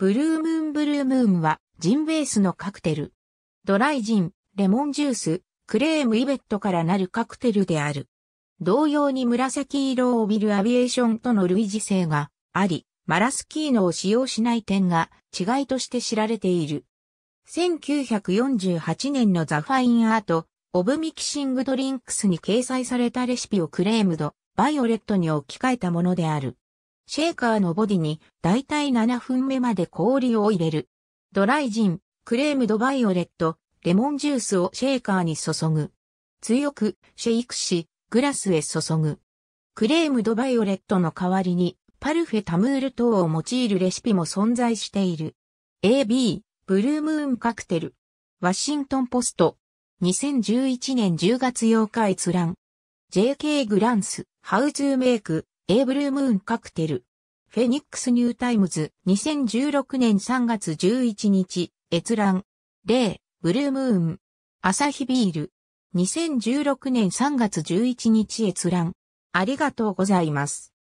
ブルームーンブルームーンはジンベースのカクテル。ドライジン、レモンジュース、クレームイベットからなるカクテルである。同様に紫色を帯びるアビエーションとの類似性があり、マラスキーノを使用しない点が違いとして知られている。1948年のザファインアート、オブミキシングドリンクスに掲載されたレシピをクレームド、バイオレットに置き換えたものである。シェーカーのボディにだいたい7分目まで氷を入れる。ドライジン、クレームドバイオレット、レモンジュースをシェーカーに注ぐ。強く、シェイクし、グラスへ注ぐ。クレームドバイオレットの代わりに、パルフェタムール等を用いるレシピも存在している。AB、ブルームーンカクテル。ワシントンポスト。2011年10月8日閲覧。JK グランス、ハウズーメイク、エイブルームーンカクテル。フェニックスニュータイムズ、2016年3月11日、閲覧。例、ブルームーン。アサヒビール。2016年3月11日閲覧。ありがとうございます。